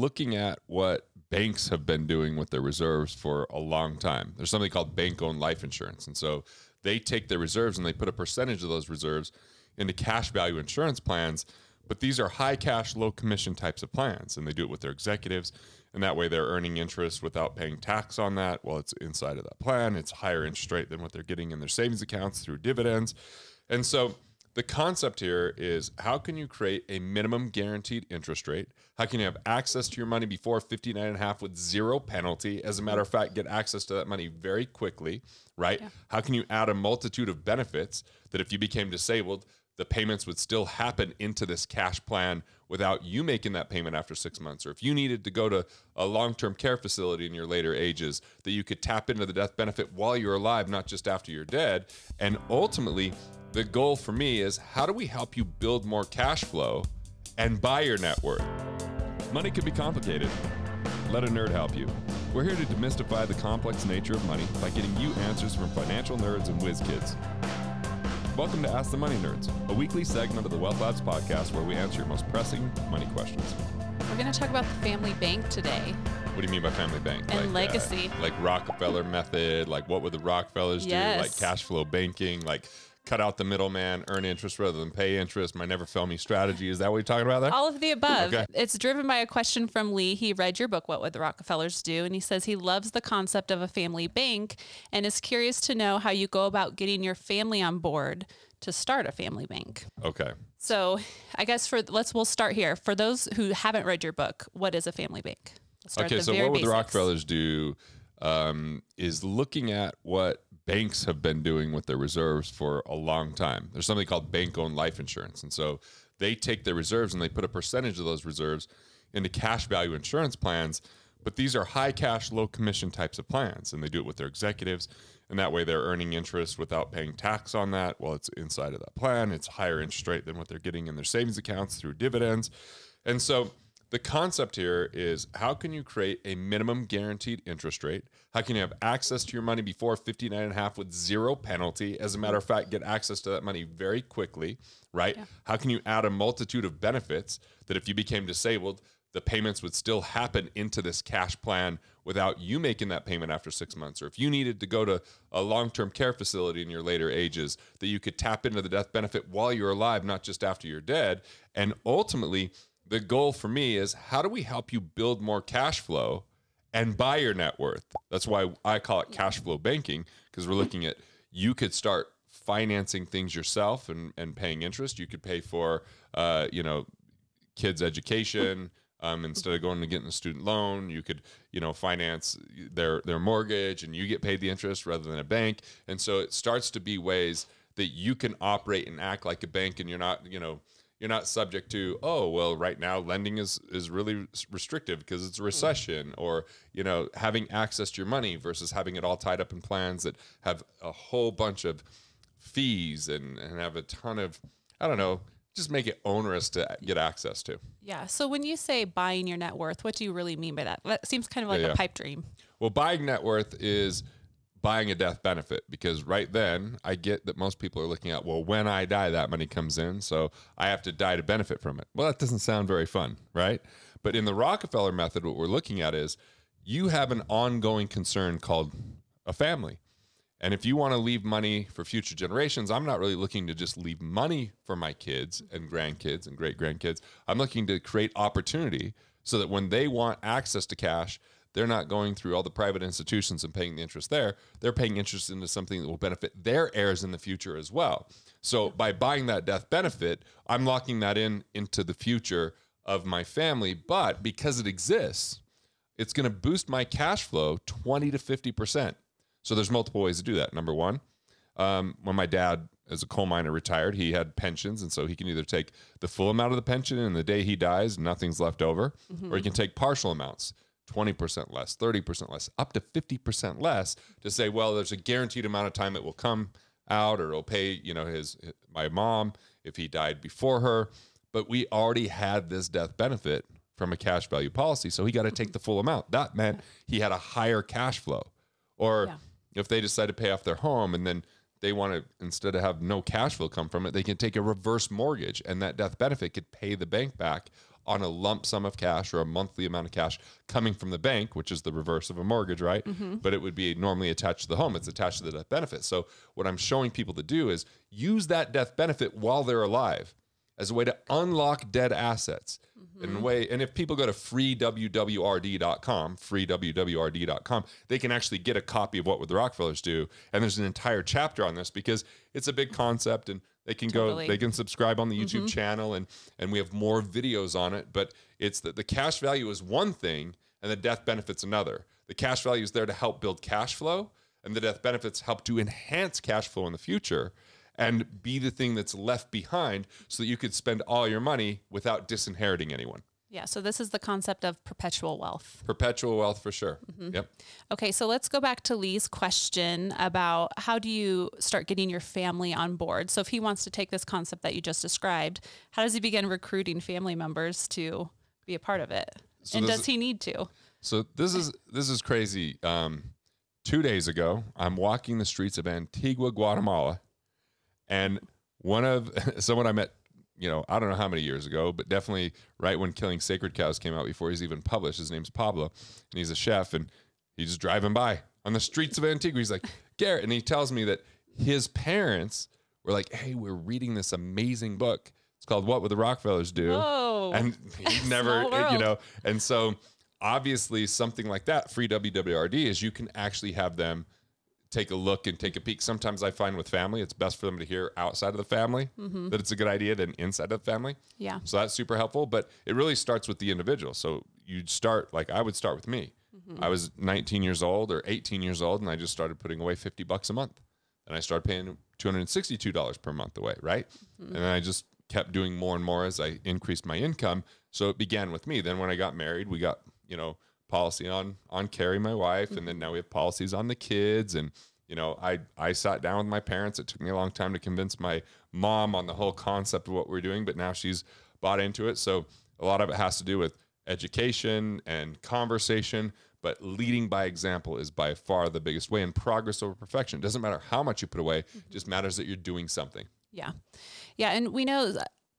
looking at what banks have been doing with their reserves for a long time. There's something called bank owned life insurance. And so they take their reserves and they put a percentage of those reserves into cash value insurance plans. But these are high cash, low commission types of plans. And they do it with their executives. And that way they're earning interest without paying tax on that. Well, it's inside of that plan. It's higher interest rate than what they're getting in their savings accounts through dividends. And so the concept here is how can you create a minimum guaranteed interest rate? How can you have access to your money before 59 and a half with zero penalty? As a matter of fact, get access to that money very quickly, right? Yeah. How can you add a multitude of benefits that if you became disabled, the payments would still happen into this cash plan without you making that payment after six months. Or if you needed to go to a long term care facility in your later ages, that you could tap into the death benefit while you're alive, not just after you're dead. And ultimately, the goal for me is how do we help you build more cash flow and buy your net worth? Money can be complicated. Let a nerd help you. We're here to demystify the complex nature of money by getting you answers from financial nerds and whiz kids. Welcome to Ask the Money Nerds, a weekly segment of the Wealth Labs podcast where we answer your most pressing money questions. We're going to talk about the family bank today. What do you mean by family bank? And like, uh, legacy. Uh, like Rockefeller method, like what would the Rockefellers yes. do, like cash flow banking, like cut out the middleman, earn interest rather than pay interest, my never fail me strategy. Is that what you're talking about there? All of the above. Okay. It's driven by a question from Lee. He read your book, What Would the Rockefellers Do? And he says he loves the concept of a family bank and is curious to know how you go about getting your family on board to start a family bank. Okay. So I guess for let's we'll start here. For those who haven't read your book, what is a family bank? okay, so what would basics. the Rockefellers do? Um, is looking at what banks have been doing with their reserves for a long time. There's something called bank owned life insurance. And so they take their reserves and they put a percentage of those reserves into cash value insurance plans. But these are high cash, low commission types of plans. And they do it with their executives. And that way they're earning interest without paying tax on that while it's inside of that plan. It's higher interest rate than what they're getting in their savings accounts through dividends. And so the concept here is how can you create a minimum guaranteed interest rate? How can you have access to your money before 59 and a half with zero penalty? As a matter of fact, get access to that money very quickly, right? Yeah. How can you add a multitude of benefits that if you became disabled, the payments would still happen into this cash plan without you making that payment after six months. Or if you needed to go to a long term care facility in your later ages, that you could tap into the death benefit while you're alive, not just after you're dead. And ultimately, the goal for me is how do we help you build more cash flow and buy your net worth? That's why I call it cash flow banking because we're looking at you could start financing things yourself and, and paying interest. You could pay for, uh, you know, kids' education. Um, instead of going to getting a student loan, you could, you know, finance their their mortgage, and you get paid the interest rather than a bank. And so it starts to be ways that you can operate and act like a bank, and you're not, you know, you're not subject to oh well right now lending is is really restrictive because it's a mm. recession or you know having access to your money versus having it all tied up in plans that have a whole bunch of fees and and have a ton of i don't know just make it onerous to get access to. Yeah. So when you say buying your net worth, what do you really mean by that? That seems kind of like yeah, yeah. a pipe dream. Well, buying net worth is buying a death benefit because right then I get that most people are looking at, well, when I die, that money comes in. So I have to die to benefit from it. Well, that doesn't sound very fun, right? But in the Rockefeller method, what we're looking at is you have an ongoing concern called a family. And if you want to leave money for future generations, I'm not really looking to just leave money for my kids and grandkids and great grandkids. I'm looking to create opportunity so that when they want access to cash, they're not going through all the private institutions and paying the interest there. They're paying interest into something that will benefit their heirs in the future as well. So by buying that death benefit, I'm locking that in into the future of my family. But because it exists, it's going to boost my cash flow 20 to 50%. So there's multiple ways to do that. Number one, um, when my dad as a coal miner retired, he had pensions, and so he can either take the full amount of the pension, and the day he dies, nothing's left over, mm-hmm. or he mm-hmm. can take partial amounts. 20% less, 30% less, up to 50% less to say, well, there's a guaranteed amount of time it will come out or it'll pay, you know, his, his my mom if he died before her. But we already had this death benefit from a cash value policy. So he got to take the full amount. That meant he had a higher cash flow. Or yeah. if they decide to pay off their home and then they want to, instead of have no cash flow come from it, they can take a reverse mortgage and that death benefit could pay the bank back on a lump sum of cash or a monthly amount of cash coming from the bank, which is the reverse of a mortgage, right? Mm-hmm. But it would be normally attached to the home. It's attached to the death benefit. So what I'm showing people to do is use that death benefit while they're alive as a way to unlock dead assets. Mm-hmm. And way and if people go to freewwrd.com, freewwrd.com, they can actually get a copy of what would the Rockefellers do. And there's an entire chapter on this because it's a big concept and they can totally. go they can subscribe on the YouTube mm-hmm. channel and and we have more videos on it, but it's that the cash value is one thing and the death benefits another. The cash value is there to help build cash flow and the death benefits help to enhance cash flow in the future and be the thing that's left behind so that you could spend all your money without disinheriting anyone. Yeah, so this is the concept of perpetual wealth. Perpetual wealth for sure. Mm-hmm. Yep. Okay, so let's go back to Lee's question about how do you start getting your family on board? So if he wants to take this concept that you just described, how does he begin recruiting family members to be a part of it? So and does he need to? So this is this is crazy. Um, two days ago, I'm walking the streets of Antigua, Guatemala, and one of someone I met, you know, I don't know how many years ago, but definitely right when Killing Sacred Cows came out before he's even published. His name's Pablo, and he's a chef, and he's just driving by on the streets of Antigua. He's like Garrett, and he tells me that his parents were like, "Hey, we're reading this amazing book. It's called What Would the Rockefellers Do?" Whoa. And he never, you know, and so obviously something like that, free WWRD is you can actually have them take a look and take a peek. Sometimes I find with family, it's best for them to hear outside of the family mm-hmm. that it's a good idea than inside of the family. Yeah. So that's super helpful, but it really starts with the individual. So you'd start, like I would start with me. Mm-hmm. I was 19 years old or 18 years old, and I just started putting away 50 bucks a month. And I started paying $262 per month away, right? Mm-hmm. And I just kept doing more and more as I increased my income. So it began with me. Then when I got married, we got, you know, policy on on Carrie, my wife, and then now we have policies on the kids. And you know, I I sat down with my parents. It took me a long time to convince my mom on the whole concept of what we're doing, but now she's bought into it. So a lot of it has to do with education and conversation. But leading by example is by far the biggest way, and progress over perfection. It doesn't matter how much you put away; mm-hmm. just matters that you're doing something. Yeah, yeah, and we know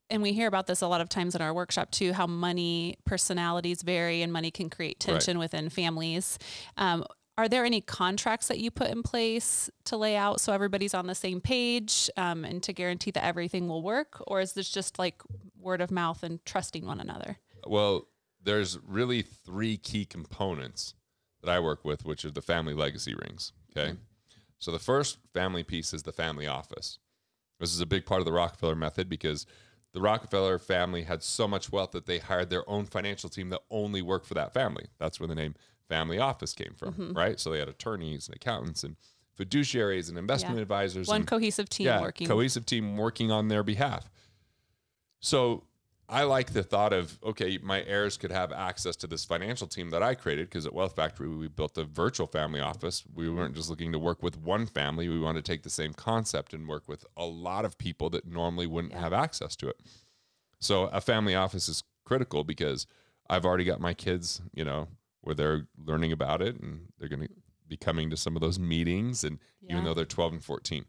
and we hear about this a lot of times in our workshop too how money personalities vary and money can create tension right. within families um, are there any contracts that you put in place to lay out so everybody's on the same page um, and to guarantee that everything will work or is this just like word of mouth and trusting one another well there's really three key components that i work with which are the family legacy rings okay mm-hmm. so the first family piece is the family office this is a big part of the rockefeller method because the Rockefeller family had so much wealth that they hired their own financial team that only worked for that family. That's where the name family office came from, mm-hmm. right? So they had attorneys and accountants and fiduciaries and investment yeah. advisors. One and, cohesive team yeah, working. Cohesive team working on their behalf. So I like the thought of okay, my heirs could have access to this financial team that I created because at Wealth Factory we built a virtual family office. We weren't just looking to work with one family; we wanted to take the same concept and work with a lot of people that normally wouldn't yeah. have access to it. So a family office is critical because I've already got my kids, you know, where they're learning about it and they're going to be coming to some of those meetings, and yeah. even though they're twelve and fourteen.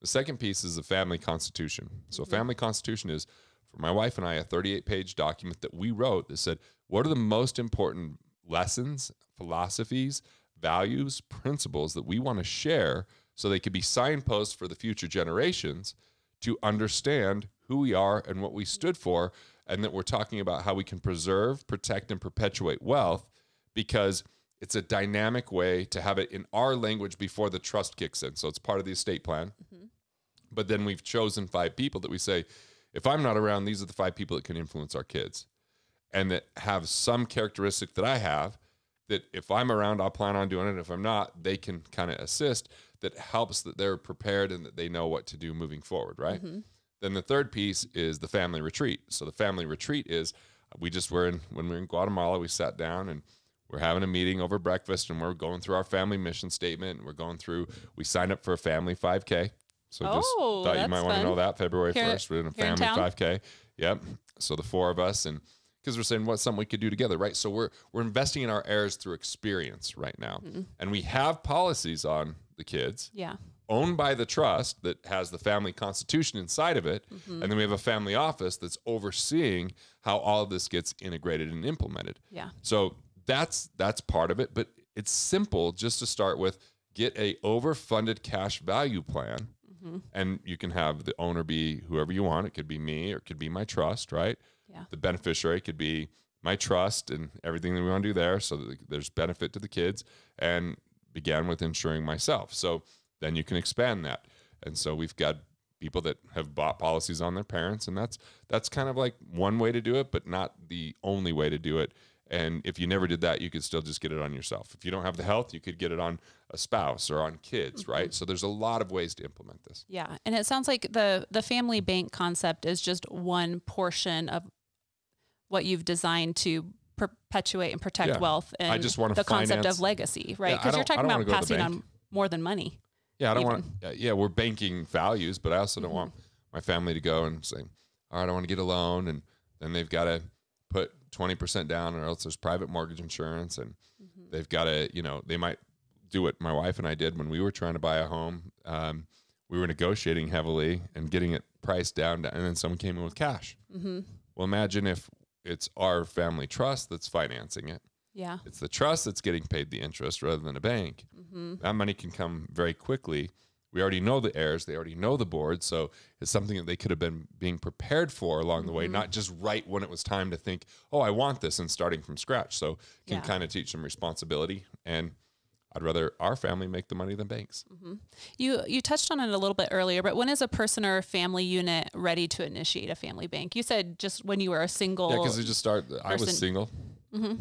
The second piece is a family constitution. So mm-hmm. family constitution is for my wife and I a 38 page document that we wrote that said, what are the most important lessons, philosophies, values, principles that we want to share so they could be signposts for the future generations to understand who we are and what we stood for. And that we're talking about how we can preserve, protect, and perpetuate wealth because it's a dynamic way to have it in our language before the trust kicks in. So it's part of the estate plan. Mm-hmm. But then we've chosen five people that we say, if I'm not around, these are the five people that can influence our kids and that have some characteristic that I have that if I'm around, I'll plan on doing it. If I'm not, they can kind of assist that helps that they're prepared and that they know what to do moving forward, right? Mm-hmm. Then the third piece is the family retreat. So the family retreat is we just were in when we were in Guatemala, we sat down and we're having a meeting over breakfast and we're going through our family mission statement and we're going through we signed up for a family 5K so oh, just thought you might want to know that February 1st, we're in a family 5K. Yep. So the four of us and because we're saying what's something we could do together, right? So we're we're investing in our heirs through experience right now. Mm-hmm. And we have policies on the kids. Yeah. Owned by the trust that has the family constitution inside of it. Mm-hmm. And then we have a family office that's overseeing how all of this gets integrated and implemented. Yeah. So that's that's part of it. But it's simple just to start with get a overfunded cash value plan Mm-hmm. And you can have the owner be whoever you want. It could be me or it could be my trust, right? Yeah. The beneficiary could be my trust and everything that we want to do there so that there's benefit to the kids and began with insuring myself. So then you can expand that. And so we've got people that have bought policies on their parents and that's that's kind of like one way to do it but not the only way to do it and if you never did that, you could still just get it on yourself. If you don't have the health, you could get it on a spouse or on kids, mm-hmm. right? So there's a lot of ways to implement this. Yeah, and it sounds like the the family bank concept is just one portion of what you've designed to perpetuate and protect yeah. wealth and I just want the finance. concept of legacy, right? Because yeah, you're talking about passing on more than money. Yeah, I don't even. want. Yeah, we're banking values, but I also don't mm-hmm. want my family to go and say, "All oh, right, I want to get a loan," and then they've got to put 20% down or else there's private mortgage insurance and mm-hmm. they've got to, you know, they might do what my wife and I did when we were trying to buy a home. Um, we were negotiating heavily and getting it priced down, and then someone came in with cash. Mm-hmm. Well, imagine if it's our family trust that's financing it. Yeah. It's the trust that's getting paid the interest rather than a bank. Mm-hmm. That money can come very quickly we already know the heirs they already know the board so it's something that they could have been being prepared for along the way mm -hmm. not just right when it was time to think oh i want this and starting from scratch so can yeah. kind of teach them responsibility and I'd rather our family make the money than banks. Mm -hmm. You you touched on it a little bit earlier, but when is a person or a family unit ready to initiate a family bank? You said just when you were a single. Yeah, because you just start. Person. I was single. Mm -hmm.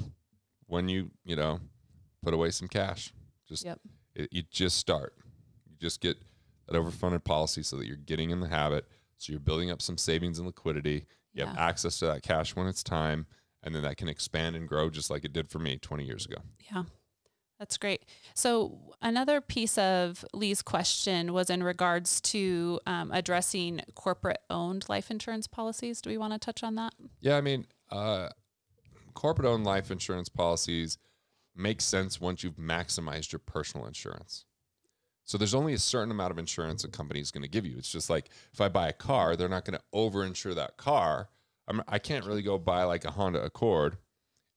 When you you know put away some cash, just yep. it, you just start. You just get that overfunded policy so that you're getting in the habit. So you're building up some savings and liquidity. You yeah. have access to that cash when it's time, and then that can expand and grow just like it did for me 20 years ago. Yeah. That's great. So another piece of Lee's question was in regards to um, addressing corporate-owned life insurance policies. Do we want to touch on that? Yeah, I mean, uh, corporate-owned life insurance policies make sense once you've maximized your personal insurance. So there's only a certain amount of insurance a company is going to give you. It's just like if I buy a car, they're not going to over-insure that car. I'm, I can not really go buy like a Honda Accord,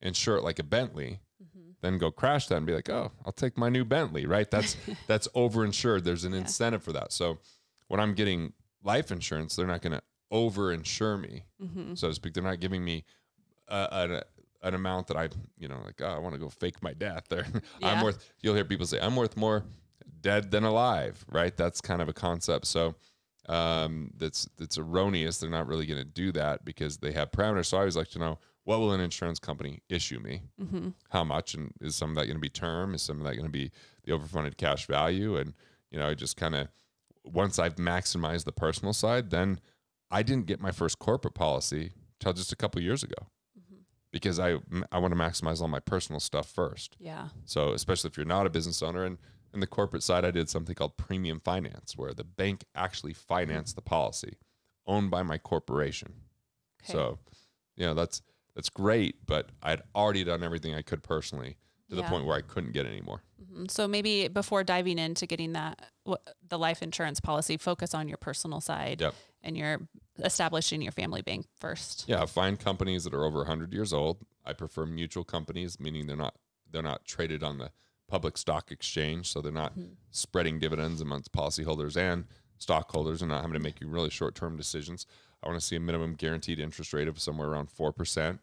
insure it like a Bentley, mm-hmm. then go crash that and be like, oh, I'll take my new Bentley, right? That's that's over-insured. There's an yeah. incentive for that. So when I'm getting life insurance, they're not going to over-insure me, mm-hmm. so to speak. They're not giving me a, a, an amount that I, you know, like oh, I want to go fake my death. yeah. I'm worth. You'll hear people say I'm worth more dead than alive, right? That's kind of a concept. So um, that's that's erroneous. They're not really going to do that because they have parameters. So I always like to know what will an insurance company issue me, mm-hmm. how much, and is some of that going to be term? Is some of that going to be the overfunded cash value? And you know, I just kind of once I've maximized the personal side, then I didn't get my first corporate policy till just a couple years ago mm-hmm. because I I want to maximize all my personal stuff first. Yeah. So especially if you're not a business owner and in the corporate side, I did something called premium finance, where the bank actually financed the policy owned by my corporation. Okay. So, you know, that's that's great, but I'd already done everything I could personally to yeah. the point where I couldn't get any more. Mm-hmm. So maybe before diving into getting that the life insurance policy, focus on your personal side yep. and your establishing your family bank first. Yeah, find companies that are over 100 years old. I prefer mutual companies, meaning they're not they're not traded on the public stock exchange, so they're not mm-hmm. spreading dividends amongst policyholders and stockholders, and not having to make really short-term decisions. I want to see a minimum guaranteed interest rate of somewhere around four percent.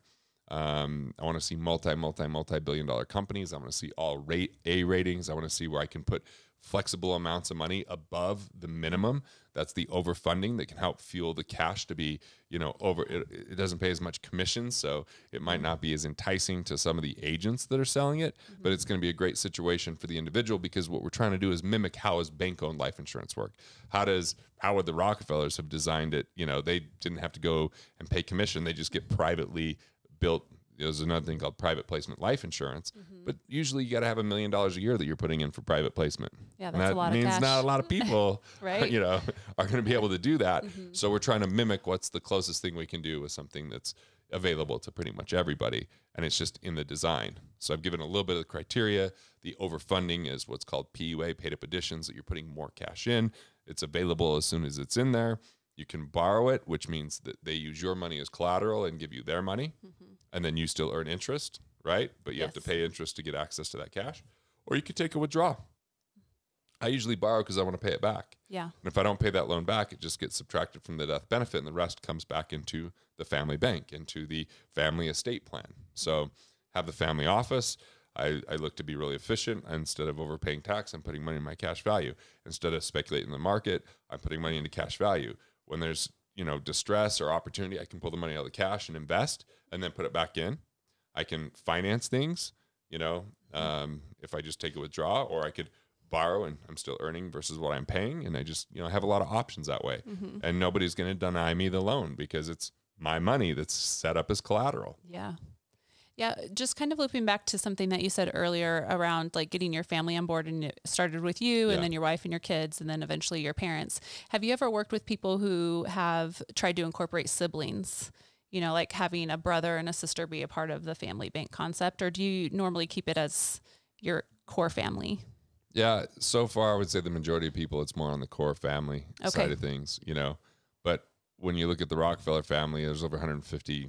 Um, I want to see multi, multi, multi billion dollar companies. I want to see all rate A ratings. I want to see where I can put flexible amounts of money above the minimum that's the overfunding that can help fuel the cash to be you know over it, it, doesn't pay as much commission so it might not be as enticing to some of the agents that are selling it mm-hmm. but it's going to be a great situation for the individual because what we're trying to do is mimic how is bank owned life insurance work how does how would the rockefellers have designed it you know they didn't have to go and pay commission they just get privately built there's another thing called private placement life insurance. Mm-hmm. But usually you got to have a million dollars a year that you're putting in for private placement. Yeah, that's that a lot. Means not a lot of people, right? You know, are going to be able to do that. Mm-hmm. So we're trying to mimic what's the closest thing we can do with something that's available to pretty much everybody, and it's just in the design. So I've given a little bit of the criteria. The overfunding is what's called PUA, paid up additions, that you're putting more cash in. It's available as soon as it's in there. You can borrow it, which means that they use your money as collateral and give you their money. Mm-hmm and then you still earn interest, right? But you yes. have to pay interest to get access to that cash. Or you could take a withdrawal. I usually borrow because I want to pay it back. Yeah. And if I don't pay that loan back, it just gets subtracted from the death benefit, and the rest comes back into the family bank, into the family estate plan. So have the family office. I, I look to be really efficient. Instead of overpaying tax, I'm putting money in my cash value. Instead of speculating the market, I'm putting money into cash value. When there's you know distress or opportunity i can pull the money out of the cash and invest and then put it back in i can finance things you know mm-hmm. um, if i just take a withdrawal or i could borrow and i'm still earning versus what i'm paying and i just you know have a lot of options that way mm-hmm. and nobody's going to deny me the loan because it's my money that's set up as collateral yeah yeah, just kind of looping back to something that you said earlier around like getting your family on board and it started with you and then your wife and your kids and then eventually your parents. Have you ever worked with people who have tried to incorporate siblings? You know, like having a brother and a sister be a part of the family bank concept, or do you normally keep it as your core family? Yeah, so far I would say the majority of people it's more on the core family okay. side of things, you know. But when you look at the Rockefeller family, there's over 150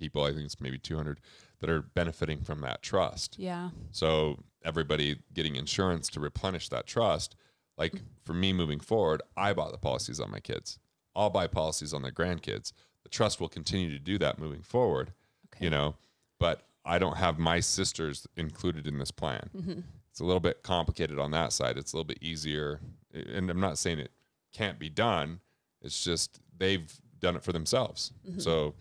people. I think it's maybe 200 that are benefiting from that trust. Yeah. So everybody getting insurance to replenish that trust. Like for me moving forward, I bought the policies on my kids. I'll buy policies on their grandkids. The trust will continue to do that moving forward. Okay. You know, but I don't have my sisters included in this plan. Mm-hmm. It's a little bit complicated on that side. It's a little bit easier. And I'm not saying it can't be done. It's just they've done it for themselves. Mm-hmm. So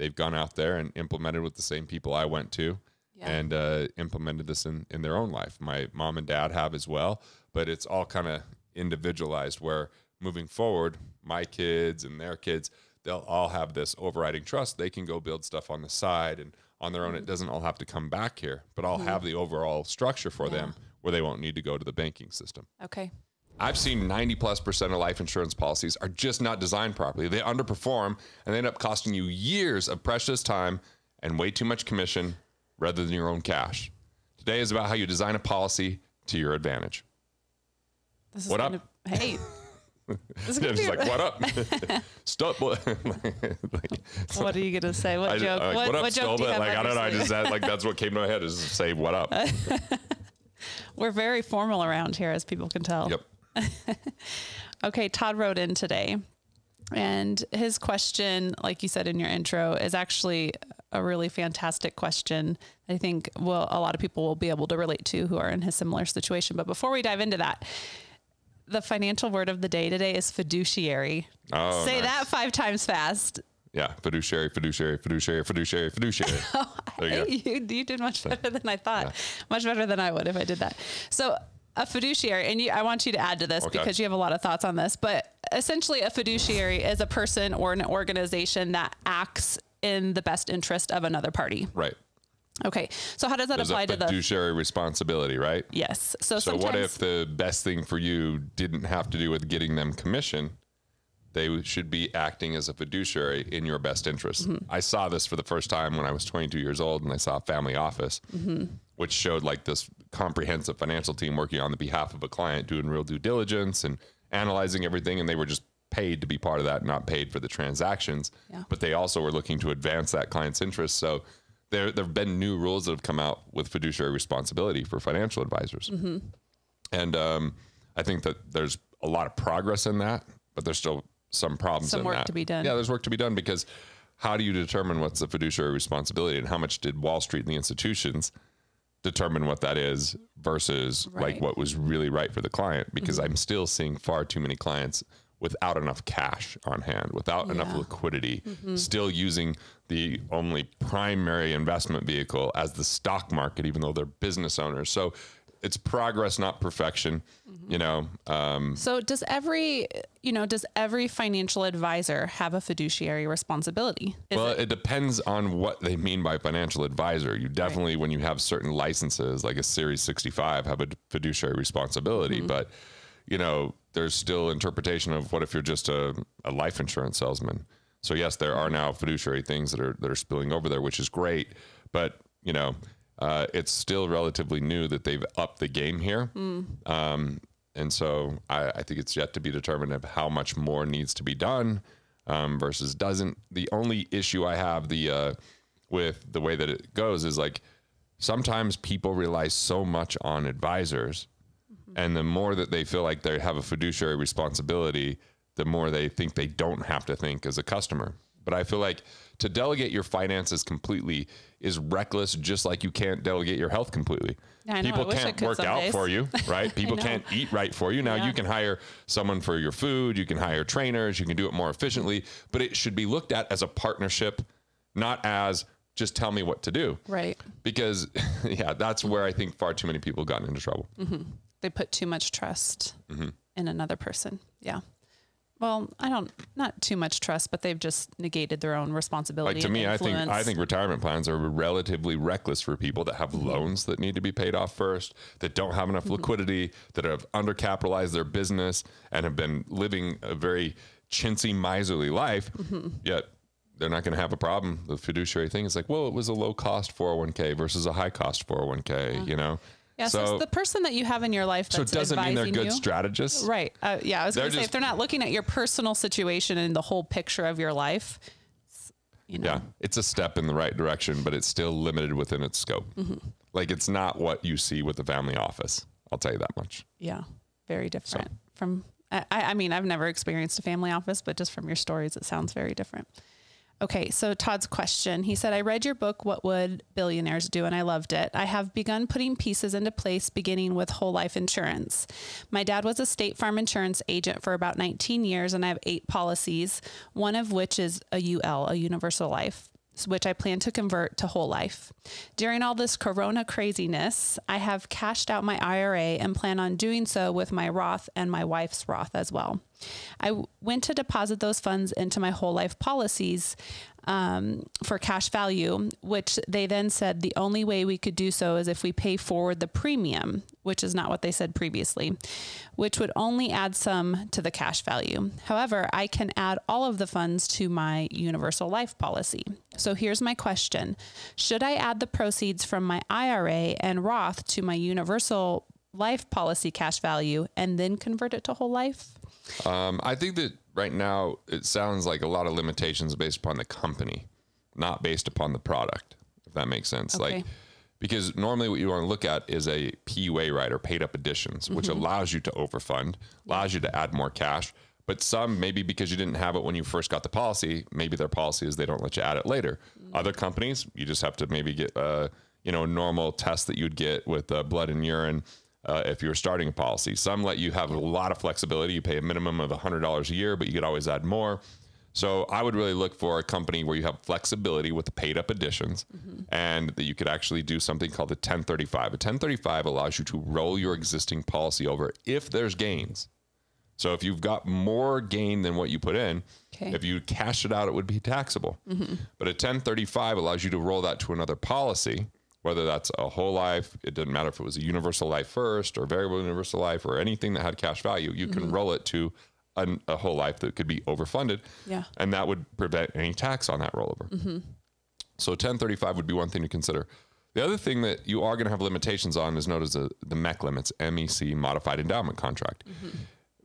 they've gone out there and implemented with the same people I went to yeah. and uh, implemented this in, in their own life. My mom and dad have as well, but it's all kind of individualized where moving forward, my kids and their kids, they'll all have this overriding trust. They can go build stuff on the side and on their own. It mm-hmm. doesn't all have to come back here, but I'll mm-hmm. have the overall structure for yeah. them where they won't need to go to the banking system. Okay. I've seen 90 plus percent of life insurance policies are just not designed properly. They underperform and they end up costing you years of precious time and way too much commission rather than your own cash. Today is about how you design a policy to your advantage. This is what up? Of, hey. This is yeah, just like, what up? Stop. like, so, what are you going to say? What I, joke? Like, what, what, up, what joke do you have Like, I don't know. I just, that, like, that's what came to my head is say, what up? We're very formal around here, as people can tell. Yep. okay, Todd wrote in today. And his question, like you said in your intro, is actually a really fantastic question. I think well, a lot of people will be able to relate to who are in his similar situation. But before we dive into that, the financial word of the day today is fiduciary. Oh, Say nice. that five times fast. Yeah, fiduciary, fiduciary, fiduciary, fiduciary, fiduciary. oh, you, you, you, did much better than I thought. Yeah. Much better than I would if I did that. So a fiduciary, and you, I want you to add to this okay. because you have a lot of thoughts on this, but essentially, a fiduciary is a person or an organization that acts in the best interest of another party. Right. Okay. So how does that There's apply to the fiduciary responsibility, right? Yes. So So what if the best thing for you didn't have to do with getting them commission? They should be acting as a fiduciary in your best interest. Mm-hmm. I saw this for the first time when I was 22 years old and I saw a Family Office, mm-hmm. which showed like this comprehensive financial team working on the behalf of a client, doing real due diligence and analyzing everything. And they were just paid to be part of that, not paid for the transactions. Yeah. But they also were looking to advance that client's interest. So there, there have been new rules that have come out with fiduciary responsibility for financial advisors. Mm-hmm. And um, I think that there's a lot of progress in that, but there's still some problems. Some work that. to be done. Yeah, there's work to be done because how do you determine what's the fiduciary responsibility and how much did Wall Street and the institutions determine what that is versus right. like what was really right for the client because mm-hmm. I'm still seeing far too many clients without enough cash on hand, without yeah. enough liquidity, mm-hmm. still using the only primary investment vehicle as the stock market, even though they're business owners. So it's progress, not perfection. Mm-hmm. You know. Um, so does every you know does every financial advisor have a fiduciary responsibility? Is well, it-, it-, depends on what they mean by financial advisor. You definitely, right. when you have certain licenses like a Series 65, have a fiduciary responsibility, mm-hmm. but you know there's still interpretation of what if you're just a, a life insurance salesman. So yes, there are now fiduciary things that are that are spilling over there, which is great, but you know uh, it's still relatively new that they've upped the game here. Mm. Um, and so I, I, think it's yet to be determined of how much more needs to be done um, versus doesn't. The only issue I have the uh, with the way that it goes is like sometimes people rely so much on advisors, mm-hmm. and the more that they feel like they have a fiduciary responsibility, the more they think they don't have to think as a customer. But I feel like to delegate your finances completely is reckless, just like you can't delegate your health completely. Yeah, People can't work out days. for you, right? People can't eat right for you. Now yeah. you can hire someone for your food, you can hire trainers, you can do it more efficiently, but it should be looked at as a partnership, not as just tell me what to do. Right. Because, yeah, that's where I think far too many people gotten into trouble. Mm-hmm. They put too much trust mm-hmm. in another person. Yeah well, I don't not too much trust, but they've just negated their own responsibility. Like to me, influence. I think I think retirement plans are relatively reckless for people that have mm-hmm. loans that need to be paid off first, that don't have enough mm-hmm. liquidity, that have undercapitalized their business and have been living a very chintzy miserly life. Mm-hmm. Yet they're not going to have a problem. The fiduciary thing is like, well, it was a low cost 401k versus a high cost 401k, yeah. you know. Yeah, so, so the person that you have in your life that's so it doesn't mean they're good you, strategists, right? Uh, yeah, I was going to say if they're not looking at your personal situation and the whole picture of your life, you know. Yeah, it's a step in the right direction, but it's still limited within its scope. Mm-hmm. Like it's not what you see with the family office. I'll tell you that much. Yeah, very different so. from. I, I mean, I've never experienced a family office, but just from your stories, it sounds very different. Okay, so Todd's question. He said, I read your book, What Would Billionaires Do? and I loved it. I have begun putting pieces into place, beginning with whole life insurance. My dad was a state farm insurance agent for about 19 years, and I have eight policies, one of which is a UL, a universal life which I plan to convert to whole life. During all this corona craziness, I have cashed out my IRA and plan on doing so with my Roth and my wife's Roth as well. I went to deposit those funds into my whole life policies um, for cash value, which they then said the only way we could do so is if we pay forward the premium, which is not what they said previously, which would only add some to the cash value. However, I can add all of the funds to my universal life policy. So here's my question Should I add the proceeds from my IRA and Roth to my universal life policy cash value and then convert it to whole life? Um, I think that right now it sounds like a lot of limitations based upon the company, not based upon the product, if that makes sense. Okay. Like, because normally what you want to look at is a PUA rider, paid up additions, which mm-hmm. allows you to overfund, allows you to add more cash. But some, maybe because you didn't have it when you first got the policy, maybe their policy is they don't let you add it later. Mm-hmm. Other companies, you just have to maybe get a uh, you know normal test that you'd get with uh, blood and urine uh, if you're starting a policy. Some let you have a lot of flexibility. You pay a minimum of $100 a year, but you could always add more. So I would really look for a company where you have flexibility with paid up additions mm-hmm. and that you could actually do something called a 1035. A 1035 allows you to roll your existing policy over if there's gains. So if you've got more gain than what you put in, okay. if you cash it out, it would be taxable. Mm-hmm. But a 1035 allows you to roll that to another policy whether that's a whole life, it doesn't matter if it was a universal life first or variable universal life or anything that had cash value, you mm-hmm. can roll it to a, a, whole life that could be overfunded. Yeah. And that would prevent any tax on that rollover. Mm-hmm. So 1035 would be one thing to consider. The other thing that you are going to have limitations on is known as the, the MEC limits, MEC, Modified Endowment Contract. Mm-hmm.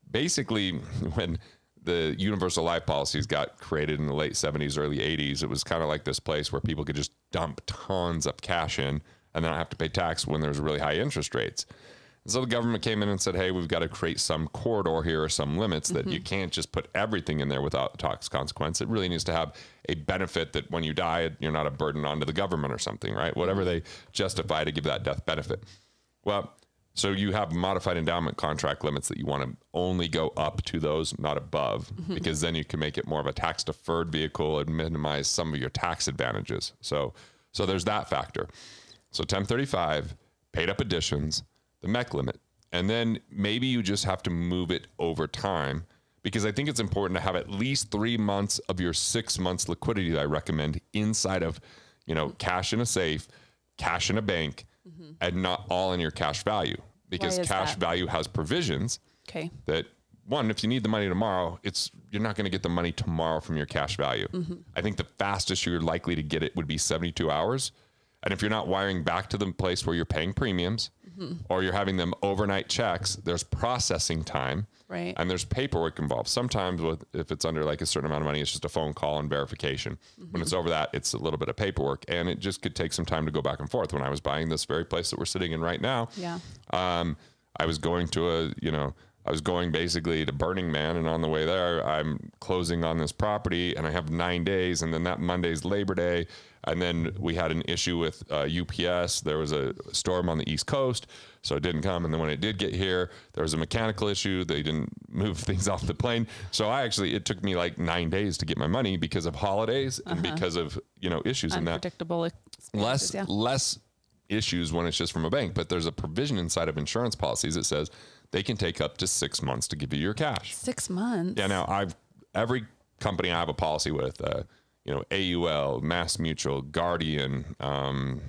Basically, when the universal life policies got created in the late 70s, early 80s, it was kind of like this place where people could just dump tons of cash in and then have to pay tax when there's really high interest rates. And so the government came in and said, hey, we've got to create some corridor here or some limits that mm-hmm. you can't just put everything in there without tax consequence. It really needs to have a benefit that when you die, you're not a burden onto the government or something, right? Whatever mm-hmm. they justify to give that death benefit. Well, so you have modified endowment contract limits that you want to only go up to those, not above, mm-hmm. because then you can make it more of a tax deferred vehicle and minimize some of your tax advantages. So so there's that factor. So 1035, paid up additions, the MEC limit. And then maybe you just have to move it over time because I think it's important to have at least three months of your six months liquidity that I recommend inside of, you know, cash in a safe, cash in a bank mm-hmm. and not all in your cash value because cash that? value has provisions okay. that one, if you need the money tomorrow, it's you're not going to get the money tomorrow from your cash value. Mm-hmm. I think the fastest you're likely to get it would be 72 hours. And if you're not wiring back to the place where you're paying premiums mm-hmm. or you're having them overnight checks, there's processing time. Right. And there's paperwork involved. Sometimes with if it's under like a certain amount of money, it's just a phone call and verification. Mm-hmm. When it's over that, it's a little bit of paperwork, and it just could take some time to go back and forth. When I was buying this very place that we're sitting in right now, yeah, um, I was going to a you know I was going basically to Burning Man, and on the way there, I'm closing on this property, and I have nine days, and then that Monday's Labor Day, and then we had an issue with uh, UPS. There was a storm on the East Coast, so it didn't come, and then when it did get here, there was a mechanical issue. They didn't move things off the plane, so I actually it took me like nine days to get my money because of holidays uh-huh. and because of you know issues in that less yeah. less issues when it's just from a bank, but there's a provision inside of insurance policies that says they can take up to six months to give you your cash. Six months. Yeah. Now I've every company I have a policy with, uh, you know, AUL, Mass Mutual, Guardian, um,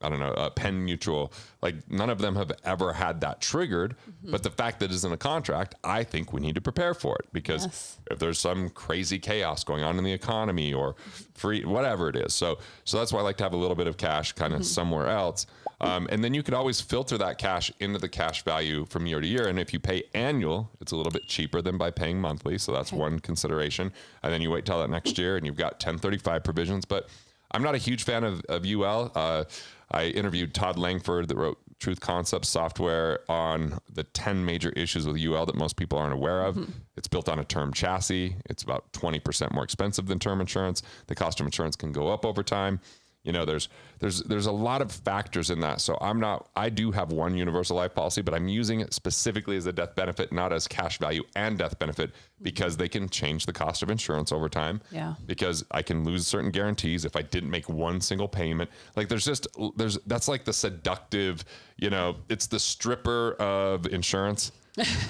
I don't know, uh, Penn Mutual. Like none of them have ever had that triggered. Mm-hmm. But the fact that it's in a contract, I think we need to prepare for it because yes. if there's some crazy chaos going on in the economy or free whatever it is, so so that's why I like to have a little bit of cash kind of mm-hmm. somewhere else. Um, and then you could always filter that cash into the cash value from year to year. And if you pay annual, it's a little bit cheaper than by paying monthly. So that's okay. one consideration. And then you wait till that next year and you've got 1035 provisions. But I'm not a huge fan of, of UL. Uh, I interviewed Todd Langford that wrote Truth Concepts software on the 10 major issues with UL that most people aren't aware of. Mm-hmm. It's built on a term chassis. It's about 20% more expensive than term insurance. The cost of insurance can go up over time you know there's there's there's a lot of factors in that so i'm not i do have one universal life policy but i'm using it specifically as a death benefit not as cash value and death benefit because they can change the cost of insurance over time yeah because i can lose certain guarantees if i didn't make one single payment like there's just there's that's like the seductive you know it's the stripper of insurance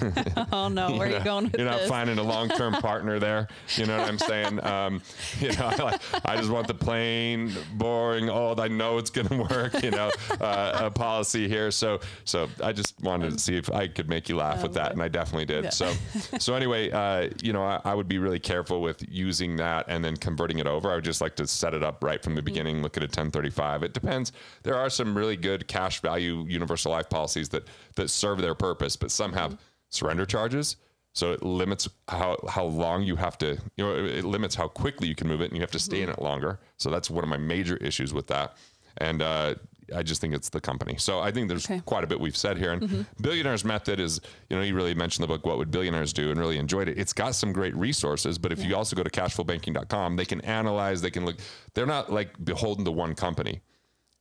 oh no, where you are you going? you're not this? finding a long-term partner there. You know what I'm saying? Um, you know, I, I, just want the plain, boring, old. I know it's gonna work. You know, uh, a policy here. So, so I just wanted to see if I could make you laugh with oh, that, and I definitely did. Yeah. So, so anyway, uh, you know, I, I, would be really careful with using that and then converting it over. I would just like to set it up right from the mm-hmm. beginning. Mm-hmm. Look at a 1035. It depends. There are some really good cash value universal life policies that that serve their purpose, but some have mm-hmm surrender charges. So it limits how, how long you have to, you know, it, limits how quickly you can move it and you have to stay in mm-hmm. it longer. So that's one of my major issues with that. And uh, I just think it's the company. So I think there's okay. quite a bit we've said here. And mm-hmm. Billionaire's Method is, you know, you really mentioned the book, What Would Billionaires Do? and really enjoyed it. It's got some great resources, but if yeah. you also go to cashflowbanking.com, they can analyze, they can look, they're not like beholden to one company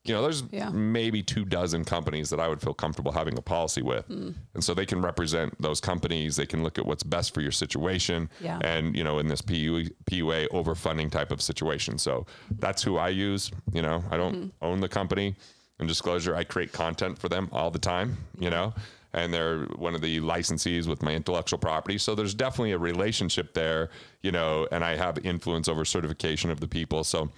you know, there's yeah. maybe two dozen companies that I would feel comfortable having a policy with. Mm. And so they can represent those companies. They can look at what's best for your situation. Yeah. And, you know, in this PU, PUA overfunding type of situation. So that's who I use. You know, I don't mm-hmm. own the company. In disclosure, I create content for them all the time, you know, and they're one of the licensees with my intellectual property. So there's definitely a relationship there, you know, and I have influence over certification of the people. So,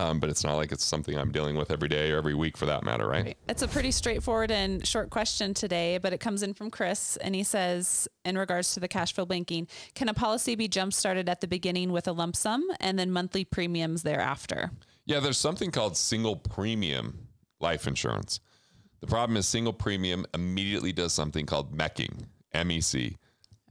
um, but it's not like it's something I'm dealing with every day or every week for that matter, right? It's a pretty straightforward and short question today, but it comes in from Chris and he says, in regards to the cash flow banking, can a policy be jump started at the beginning with a lump sum and then monthly premiums thereafter? Yeah, there's something called single premium life insurance. The problem is single premium immediately does something called MECing, M E C, okay.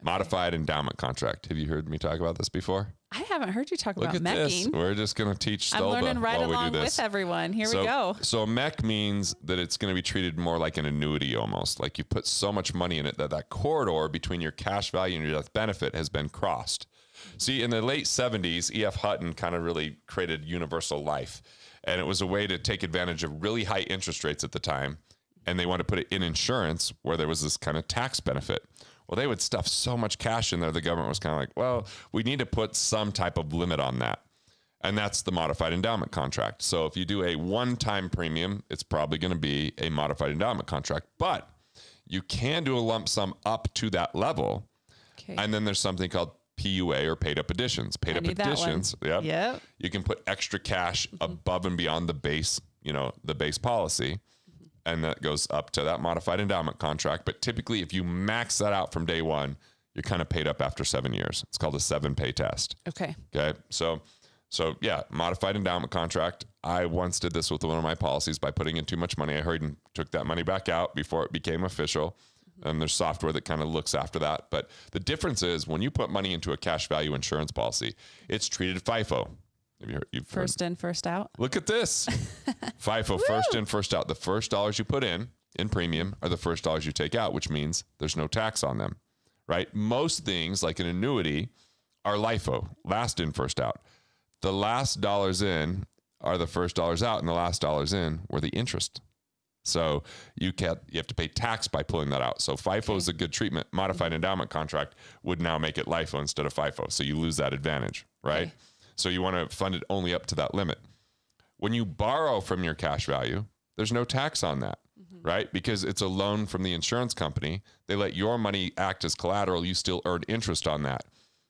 modified endowment contract. Have you heard me talk about this before? I haven't heard you talk Look about at mecking. This. We're just going to teach Stelba I'm learning right while along with everyone. Here so, we go. So mech means that it's going to be treated more like an annuity almost. Like you put so much money in it that that corridor between your cash value and your death benefit has been crossed. See, in the late 70s, E.F. Hutton kind of really created universal life. And it was a way to take advantage of really high interest rates at the time. And they wanted to put it in insurance where there was this kind of tax benefit. Well, they would stuff so much cash in there. The government was kind of like, well, we need to put some type of limit on that. And that's the modified endowment contract. So if you do a one time premium, it's probably going to be a modified endowment contract. But you can do a lump sum up to that level. Okay. And then there's something called PUA or paid up additions. Paid I up additions. Yeah. yep. You can put extra cash mm-hmm. above and beyond the base, you know, the base policy and that goes up to that modified endowment contract. But typically, if you max that out from day one, you're kind of paid up after seven years. It's called a seven pay test. Okay. Okay. So, so yeah, modified endowment contract. I once did this with one of my policies by putting in too much money. I hurried and took that money back out before it became official. Mm-hmm. And there's software that kind of looks after that. But the difference is when you put money into a cash value insurance policy, it's treated FIFO. Have you heard, you've first heard. in, first out. Look at this. FIFO, first in, first out. The first dollars you put in in premium are the first dollars you take out, which means there's no tax on them, right? Most things like an annuity are LIFO, last in, first out. The last dollars in are the first dollars out, and the last dollars in were the interest. So you can't. you have to pay tax by pulling that out. So FIFO okay. is a good treatment. Modified mm-hmm. endowment contract would now make it LIFO instead of FIFO. So you lose that advantage, right? Okay. So you want to fund it only up to that limit. When you borrow from your cash value, there's no tax on that, mm-hmm. right? Because it's a loan from the insurance company. They let your money act as collateral. You still earn interest on that.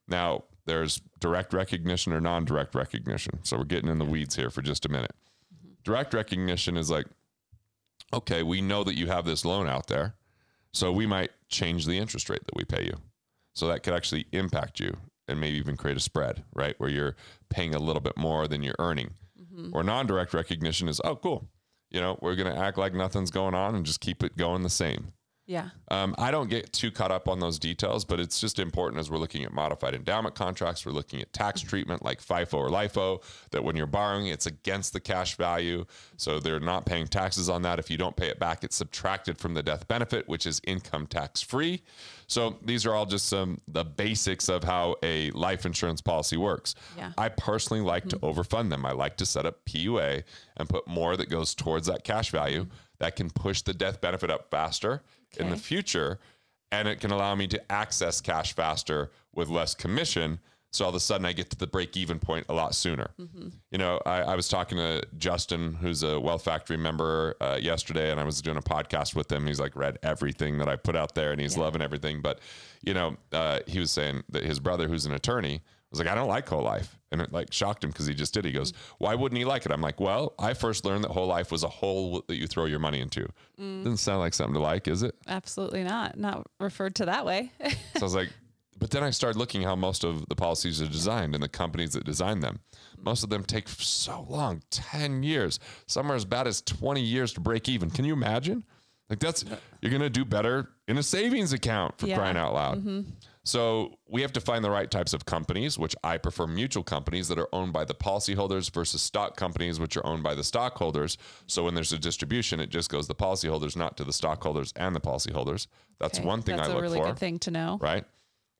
Now, there's direct recognition or non direct recognition. So we're getting in the weeds here for just a minute. Mm-hmm. Direct recognition is like, okay, we know that you have this loan out there. So we might change the interest rate that we pay you. So that could actually impact you and maybe even create a spread, right? Where you're paying a little bit more than you're earning. Mm-hmm. Or non direct recognition is, oh, cool. You know, we're going to act like nothing's going on and just keep it going the same. Yeah. Um, I don't get too caught up on those details, but it's just important as we're looking at modified endowment contracts, we're looking at tax mm-hmm. treatment like FIFO or LIFO, that when you're borrowing, it's against the cash value. So they're not paying taxes on that. If you don't pay it back, it's subtracted from the death benefit, which is income tax free. So these are all just some the basics of how a life insurance policy works. Yeah. I personally like mm-hmm. to overfund them. I like to set up PUA and put more that goes towards that cash value. Mm-hmm that can push the death benefit up faster okay. in the future. And it can allow me to access cash faster with less commission. So all of a sudden, I get to the break even point a lot sooner. Mm-hmm. You know, I, I, was talking to Justin, who's a Wealth Factory member, uh, yesterday, and I was doing a podcast with him. He's like read everything that I put out there, and he's yeah. loving everything. But you know, uh, he was saying that his brother, who's an attorney, I was like, I don't like whole life. And it like shocked him because he just did. He goes, Why wouldn't he like it? I'm like, Well, I first learned that whole life was a hole that you throw your money into. Mm. Doesn't sound like something to like, is it? Absolutely not. Not referred to that way. so I was like, but then I started looking how most of the policies are designed and the companies that design them. Most of them take so long 10 years. Some are as bad as 20 years to break even. Can you imagine? Like, that's you're going to do better in a savings account for yeah. crying out loud. Mm-hmm. So we have to find the right types of companies, which I prefer mutual companies that are owned by the policyholders versus stock companies, which are owned by the stockholders. So when there's a distribution, it just goes the policyholders, not to the stockholders and the policyholders. That's okay. one thing That's I look really for. That's a really good thing to know. Right.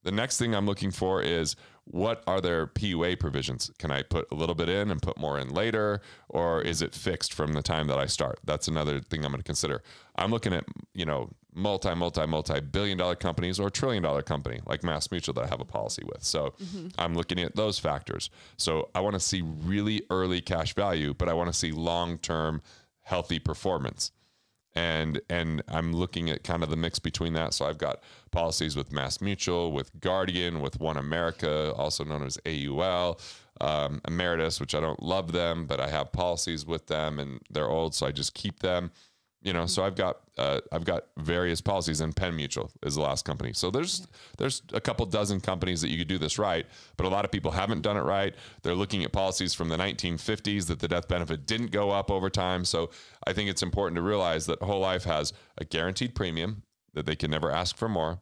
The next thing I'm looking for is what are their PUA provisions? Can I put a little bit in and put more in later, or is it fixed from the time that I start? That's another thing I'm going to consider. I'm looking at you know multi multi multi billion dollar companies or trillion dollar company like Mass Mutual that I have a policy with. So mm-hmm. I'm looking at those factors. So I want to see really early cash value, but I want to see long term healthy performance and and I'm looking at kind of the mix between that. So I've got policies with Mass Mutual, with Guardian, with One America, also known as AUL, um, Emeritus, which I don't love them, but I have policies with them, and they're old, so I just keep them you know so mm-hmm. i've got uh, i've got various policies and penn mutual is the last company so there's there's a couple dozen companies that you could do this right but a lot of people haven't done it right they're looking at policies from the 1950s that the death benefit didn't go up over time so i think it's important to realize that whole life has a guaranteed premium that they can never ask for more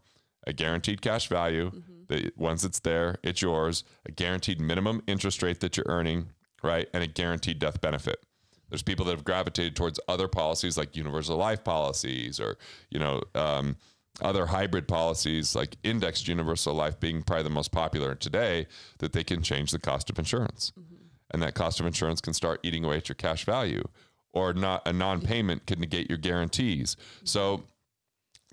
a guaranteed cash value mm-hmm. that once it's there it's yours a guaranteed minimum interest rate that you're earning right and a guaranteed death benefit there's people that have gravitated towards other policies like universal life policies or, you know, um, other hybrid policies like indexed universal life being probably the most popular today that they can change the cost of insurance. Mm-hmm. And that cost of insurance can start eating away at your cash value or not a non-payment can negate your guarantees. Mm-hmm. So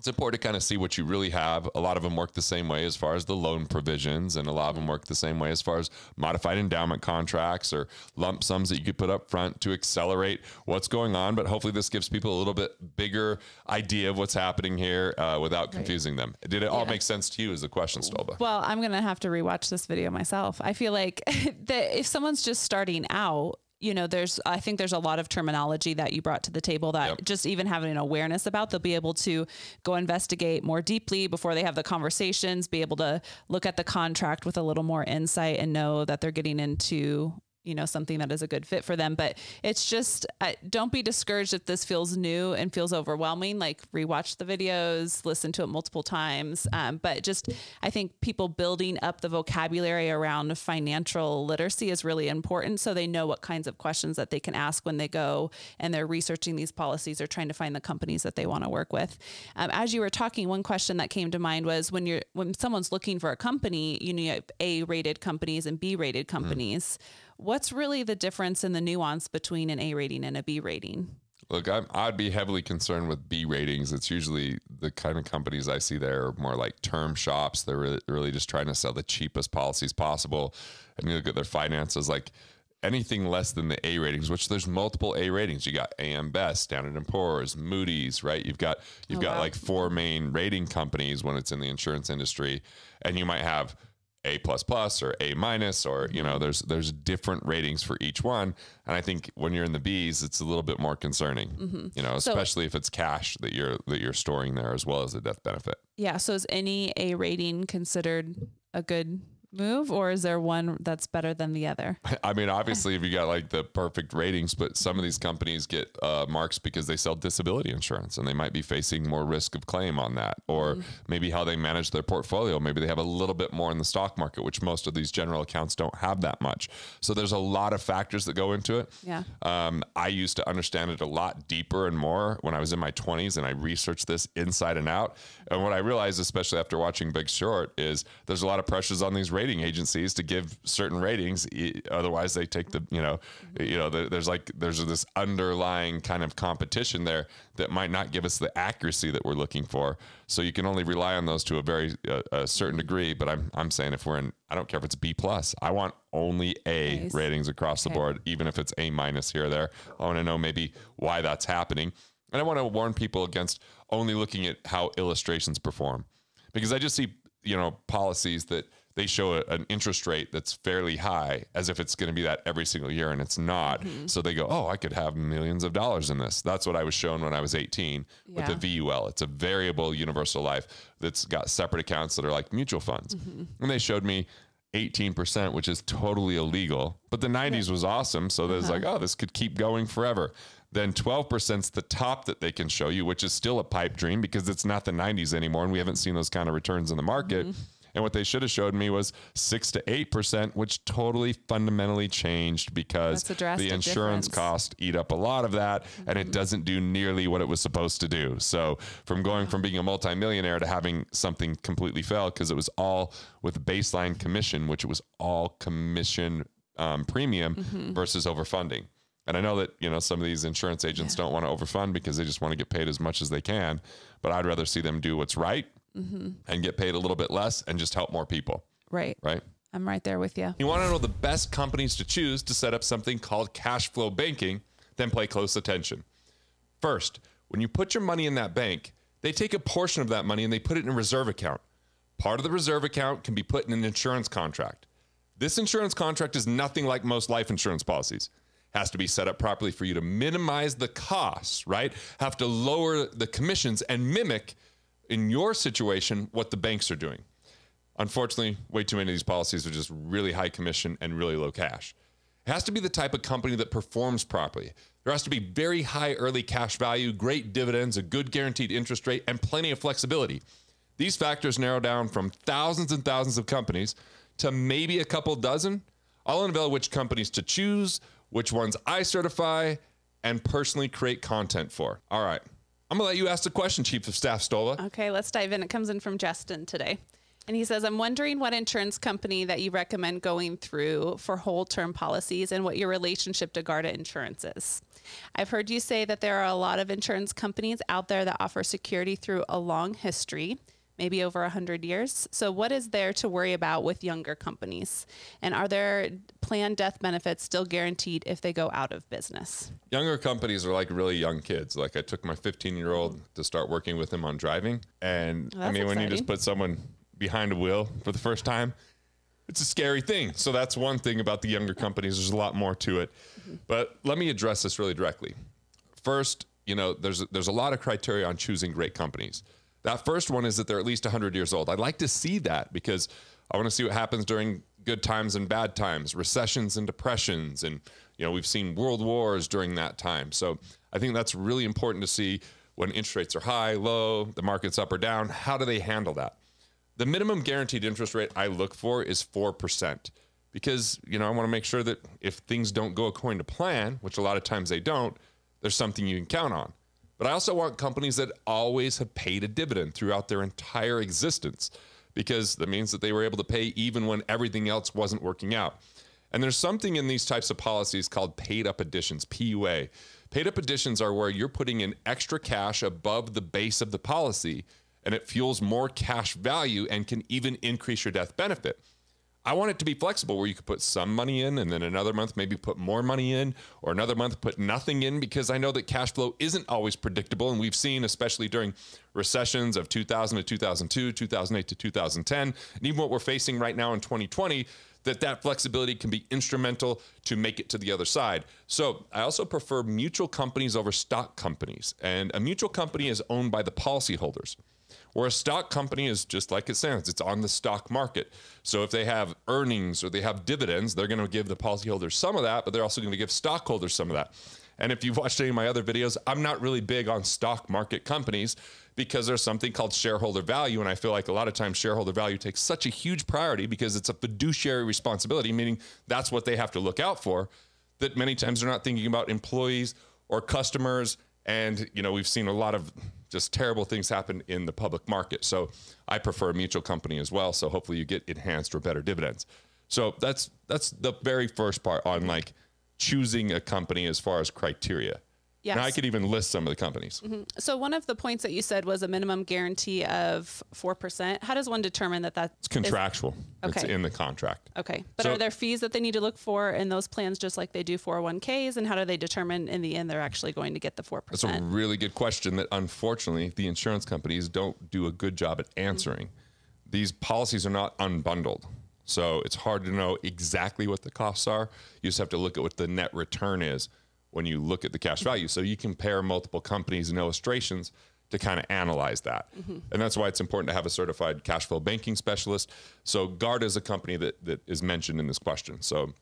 it's important to kind of see what you really have. A lot of them work the same way as far as the loan provisions, and a lot of them work the same way as far as modified endowment contracts or lump sums that you could put up front to accelerate what's going on. But hopefully, this gives people a little bit bigger idea of what's happening here uh, without confusing right. them. Did it yeah. all make sense to you? Is the question, Stolba? Well, I'm gonna have to rewatch this video myself. I feel like that if someone's just starting out, you know, there's, I think there's a lot of terminology that you brought to the table that yep. just even having an awareness about, they'll be able to go investigate more deeply before they have the conversations, be able to look at the contract with a little more insight and know that they're getting into you know something that is a good fit for them but it's just uh, don't be discouraged if this feels new and feels overwhelming like rewatch the videos listen to it multiple times um, but just i think people building up the vocabulary around financial literacy is really important so they know what kinds of questions that they can ask when they go and they're researching these policies or trying to find the companies that they want to work with um, as you were talking one question that came to mind was when you're when someone's looking for a company you know a rated companies and b rated mm. companies mm-hmm What's really the difference in the nuance between an A rating and a B rating? Look, I'm, I'd be heavily concerned with B ratings. It's usually the kind of companies I see there are more like term shops. They're really, really just trying to sell the cheapest policies possible. And you look at their finances, like anything less than the A ratings, which there's multiple A ratings. You got AM Best, Standard and Poor's, Moody's, right? You've got you've oh, got wow. like four main rating companies when it's in the insurance industry, and you might have a plus plus or a minus or you know there's there's different ratings for each one and i think when you're in the b's it's a little bit more concerning mm-hmm. you know especially so, if it's cash that you're that you're storing there as well as a death benefit yeah so is any a rating considered a good move or is there one that's better than the other? I mean, obviously, if you got like the perfect ratings, but some of these companies get uh, marks because they sell disability insurance and they might be facing more risk of claim on that, or mm. maybe how they manage their portfolio. Maybe they have a little bit more in the stock market, which most of these general accounts don't have that much. So there's a lot of factors that go into it. Yeah. Um, I used to understand it a lot deeper and more when I was in my 20s and I researched this inside and out. And what I realized, especially after watching Big Short, is there's a lot of pressures on these ratings rating agencies to give certain ratings. Otherwise, they take the you know, you know, the, there's like there's this underlying kind of competition there that might not give us the accuracy that we're looking for. So you can only rely on those to a very uh, a certain degree. But I'm I'm saying if we're in, I don't care if it's B plus, I want only A nice. ratings across okay. the board, even if it's A minus here or there. I want to know maybe why that's happening, and I want to warn people against only looking at how illustrations perform, because I just see you know policies that they show a, an interest rate that's fairly high as if it's going to be that every single year and it's not. Mm-hmm. So they go, oh, I could have millions of dollars in this. That's what I was shown when I was 18 yeah. with the VUL. It's a variable universal life that's got separate accounts that are like mutual funds. Mm-hmm. And they showed me 18%, which is totally illegal. But the 90s yeah. was awesome. So uh-huh. there's like, uh-huh. oh, this could keep going forever. Then 12% is the top that they can show you, which is still a pipe dream because it's not the 90s anymore. And we haven't seen those kind of returns in the market. Mm-hmm. And what they should have showed me was six to eight percent, which totally fundamentally changed because the insurance costs eat up a lot of that, mm-hmm. and it mm-hmm. doesn't do nearly what it was supposed to do. So from going from being a multimillionaire to having something completely fail because it was all with baseline commission, which it was all commission um, premium mm-hmm. versus overfunding. And I know that you know some of these insurance agents yeah. don't want to overfund because they just want to get paid as much as they can. But I'd rather see them do what's right mm-hmm. and get paid a little bit less and just help more people. Right. Right. I'm right there with you. You want to know the best companies to choose to set up something called cash flow banking, then play close attention. First, when you put your money in that bank, they take a portion of that money and they put it in a reserve account. Part of the reserve account can be put in an insurance contract. This insurance contract is nothing like most life insurance policies. It has to be set up properly for you to minimize the costs, right? Have to lower the commissions and mimic in your situation what the banks are doing. Unfortunately, way too many of these policies are just really high commission and really low cash. It has to be the type of company that performs properly. There has to be very high early cash value, great dividends, a good guaranteed interest rate, and plenty of flexibility. These factors narrow down from thousands and thousands of companies to maybe a couple dozen. I'll unveil which companies to choose, which ones I certify, and personally create content for. All right, I'm going to let you ask the question, Chief of Staff Stola. Okay, let's dive in. It comes in from Justin today. And he says, I'm wondering what insurance company that you recommend going through for whole term policies and what your relationship to Garda Insurance is. I've heard you say that there are a lot of insurance companies out there that offer security through a long history maybe over 100 years. So, what is there to worry about with younger companies? And are there planned death benefits still guaranteed if they go out of business? Younger companies are like really young kids. Like, I took my 15 year old to start working with him on driving. And well, I mean, exciting. when you just put someone behind a wheel for the first time, it's a scary thing. So, that's one thing about the younger companies. There's a lot more to it. Mm-hmm. But let me address this really directly. First, you know, there's, there's a lot of criteria on choosing great companies that first one is that they're at least 100 years old. I'd like to see that because I want to see what happens during good times and bad times, recessions and depressions. And, you know, we've seen world wars during that time. So I think that's really important to see when interest rates are high, low, the market's up or down. How do they handle that? The minimum guaranteed interest rate I look for is 4% because, you know, I want to make sure that if things don't go according to plan, which a lot of times they don't, there's something you can count on. But I also want companies that always have paid a dividend throughout their entire existence because that means that they were able to pay even when everything else wasn't working out. And there's something in these types of policies called paid up additions, PUA. Paid up additions are where you're putting in extra cash above the base of the policy and it fuels more cash value and can even increase your death benefit. I want it to be flexible where you could put some money in and then another month maybe put more money in or another month put nothing in because I know that cash flow isn't always predictable. And we've seen, especially during recessions of 2000 to 2002, 2008 to 2010, and even what we're facing right now in 2020, that that flexibility can be instrumental to make it to the other side. So I also prefer mutual companies over stock companies. And a mutual company is owned by the policyholders. Where a stock company is just like it sounds, it's on the stock market. So if they have earnings or they have dividends, they're going to give the policyholders some of that, but they're also going to give stockholders some of that. And if you've watched any of my other videos, I'm not really big on stock market companies because there's something called shareholder value. And I feel like a lot of times shareholder value takes such a huge priority because it's a fiduciary responsibility, meaning that's what they have to look out for, that many times they're not thinking about employees or customers. And, you know, we've seen a lot of just terrible things happen in the public market. So I prefer a mutual company as well. So hopefully you get enhanced or better dividends. So that's that's the very first part on like choosing a company as far as criteria. Yes. I could even list some of the companies. Mm-hmm. So one of the points that you said was a minimum guarantee of four percent. How does one determine that that's it's contractual? Okay. It's in the contract. Okay. But so, are there fees that they need to look for in those plans, just like they do 401ks? And how do they determine in the end they're actually going to get the four percent? That's a really good question that unfortunately the insurance companies don't do a good job at answering. Mm-hmm. These policies are not unbundled. So it's hard to know exactly what the costs are. You just have to look at what the net return is when you look at the cash value. So you compare multiple companies and illustrations to kind of analyze that. Mm-hmm. And that's why it's important to have a certified cash flow banking specialist. So Guard is a company that, that is mentioned in this question. So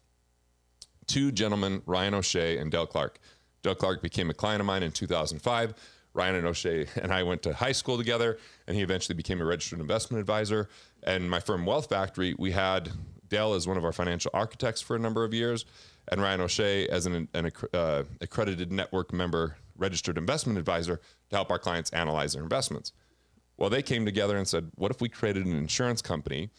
two gentlemen, Ryan O'Shea and Dell Clark. Dell Clark became a client of mine in 2005. Ryan and O'Shea and I went to high school together, and he eventually became a registered investment advisor. And my firm Wealth Factory, we had Dale as one of our financial architects for a number of years, and Ryan O'Shea as an, an uh, accredited network member, registered investment advisor to help our clients analyze their investments. Well, they came together and said, what if we created an insurance company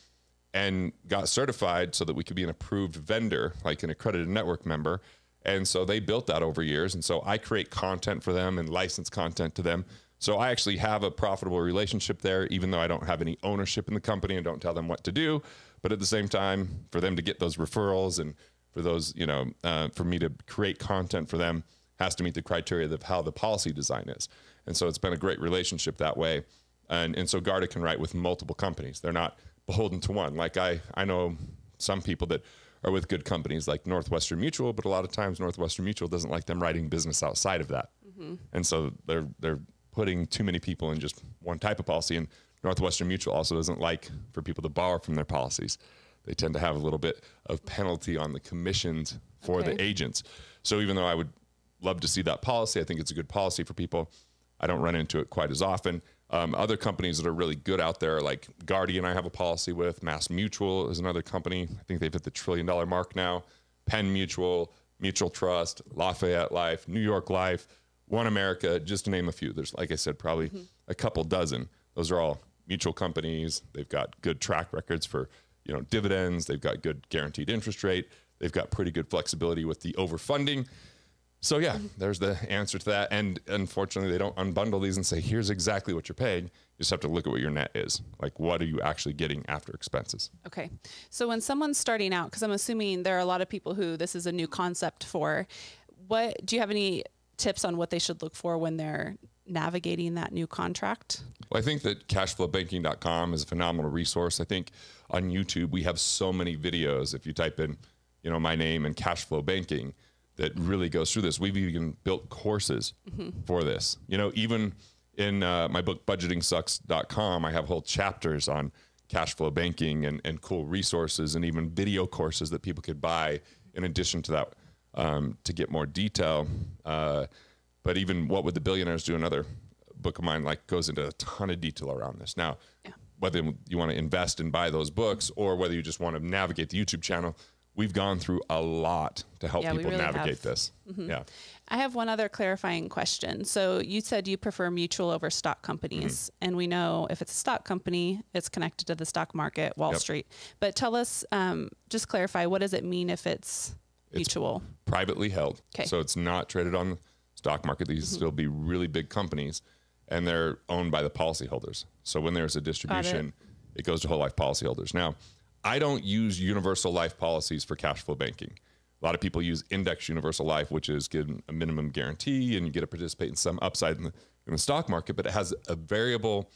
and got certified so that we could be an approved vendor, like an accredited network member? And so they built that over years. And so I create content for them and license content to them. So I actually have a profitable relationship there, even though I don't have any ownership in the company and don't tell them what to do. But at the same time, for them to get those referrals and for those, you know, uh, for me to create content for them has to meet the criteria of how the policy design is. And so it's been a great relationship that way. And, and so Garda can write with multiple companies. They're not beholden to one. Like I, I know some people that are with good companies like Northwestern Mutual, but a lot of times Northwestern Mutual doesn't like them writing business outside of that. Mm-hmm. And so they're, they're putting too many people in just one type of policy. And Northwestern Mutual also doesn't like for people to borrow from their policies. They tend to have a little bit of penalty on the commissions for okay. the agents. So even though I would love to see that policy, I think it's a good policy for people. I don't run into it quite as often. Um, other companies that are really good out there, like Guardian, I have a policy with. Mass Mutual is another company. I think they've hit the trillion dollar mark now. Penn Mutual, Mutual Trust, Lafayette Life, New York Life, One America, just to name a few. There's, like I said, probably mm-hmm. a couple dozen. Those are all mutual companies. They've got good track records for you know dividends. They've got good guaranteed interest rate. They've got pretty good flexibility with the overfunding. So yeah, mm-hmm. there's the answer to that. And unfortunately, they don't unbundle these and say, "Here's exactly what you're paying." You just have to look at what your net is. Like, what are you actually getting after expenses? Okay. So when someone's starting out, because I'm assuming there are a lot of people who this is a new concept for, what do you have any tips on what they should look for when they're navigating that new contract? Well, I think that cashflowbanking.com is a phenomenal resource. I think on YouTube we have so many videos. If you type in, you know, my name and cashflow banking, that really goes through this. We've even built courses mm-hmm. for this. You know, even in uh, my book budgetingsucks.com, I have whole chapters on cashflow banking and, and cool resources and even video courses that people could buy in addition to that um, to get more detail. Uh, but even what would the billionaires do? Another book of mine like goes into a ton of detail around this. Now, yeah. whether you want to invest and buy those books or whether you just want to navigate the YouTube channel, we've gone through a lot to help yeah, people really navigate have. this. Mm-hmm. Yeah. I have one other clarifying question. So you said you prefer mutual over stock companies, mm-hmm. and we know if it's a stock company, it's connected to the stock market, Wall yep. Street. But tell us, um, just clarify, what does it mean if it's, it's mutual? Privately held. Okay. So it's not traded on stock market. These mm-hmm. still be really big companies, and they're owned by the policyholders. So when there's a distribution, it. it. goes to whole life policyholders. Now, I don't use universal life policies for cash flow banking. A lot of people use index universal life, which is given a minimum guarantee and you get to participate in some upside in the, in the stock market, but it has a variable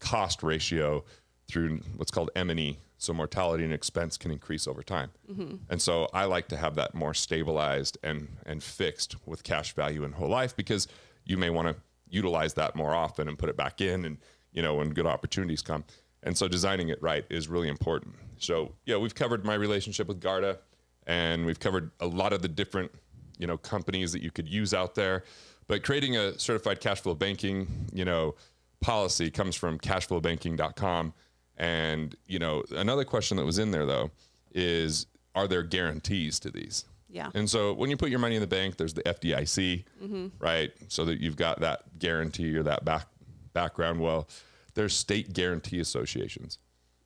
cost ratio through what's called M&E, so mortality and expense can increase over time. Mm-hmm. And so I like to have that more stabilized and and fixed with cash value in whole life because you may want to utilize that more often and put it back in and you know when good opportunities come. And so designing it right is really important. So yeah, we've covered my relationship with Garda and we've covered a lot of the different you know companies that you could use out there. But creating a certified cash flow banking, you know, policy comes from cashflowbanking.com and, you know, another question that was in there though is are there guarantees to these? Yeah. And so when you put your money in the bank, there's the FDIC, mm-hmm. right? So that you've got that guarantee or that back background. Well, there's state guarantee associations.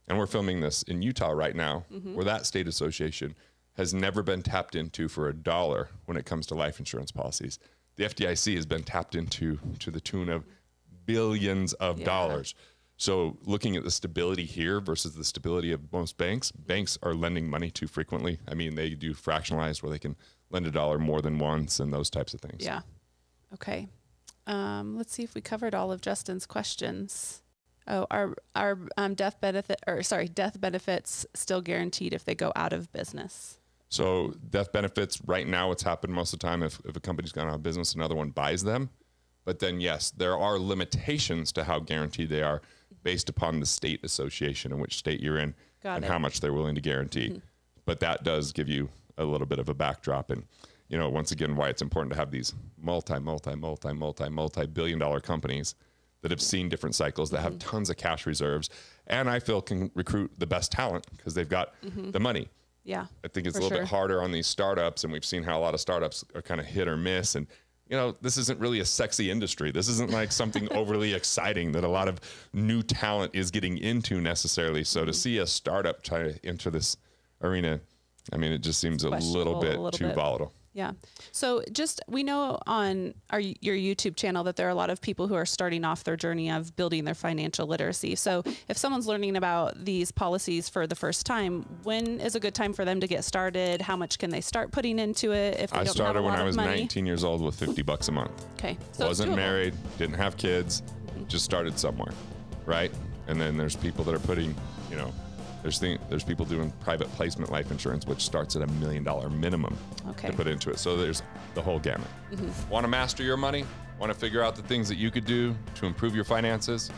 And we're filming this in Utah right now, mm-hmm. where that state association has never been tapped into for a dollar when it comes to life insurance policies. The FDIC has been tapped into to the tune of billions of yeah. dollars. So looking at the stability here versus the stability of most banks, banks are lending money too frequently. I mean, they do fractionalized where they can lend a dollar more than once and those types of things. Yeah. Okay. Um, let's see if we covered all of Justin's questions. Oh, are our um, death benefit or sorry, death benefits still guaranteed if they go out of business? So death benefits right now, it's happened most of the time. If, if a company's gone out of business, another one buys them. But then yes, there are limitations to how guaranteed they are based upon the state association in which state you're in Got and it. how much they're willing to guarantee. Hmm. But that does give you a little bit of a backdrop and you know, once again, why it's important to have these multi, multi, multi, multi, multi billion dollar companies that have seen different cycles, that mm-hmm. have tons of cash reserves, and I feel can recruit the best talent because they've got mm-hmm. the money. Yeah. I think it's a little sure. bit harder on these startups, and we've seen how a lot of startups are kind of hit or miss and you know, this isn't really a sexy industry. This isn't like something overly exciting that a lot of new talent is getting into necessarily. So to mm-hmm. see a startup try to enter this arena, I mean, it just seems a little bit a little too bit. volatile. Yeah. So just we know on our your YouTube channel that there are a lot of people who are starting off their journey of building their financial literacy. So if someone's learning about these policies for the first time, when is a good time for them to get started? How much can they start putting into it? If I started when I was 19 years old with 50 bucks a month. Okay. So Wasn't married, didn't have kids, just started somewhere, right? And then there's people that are putting, you know, there's thing, there's people doing private placement life insurance, which starts at a million dollar minimum okay. to put into it. So there's the whole gamut. Mm-hmm. Want to master your money? Want to figure out the things that you could do to improve your finances?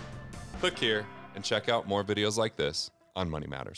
Click here and check out more videos like this on Money Matters.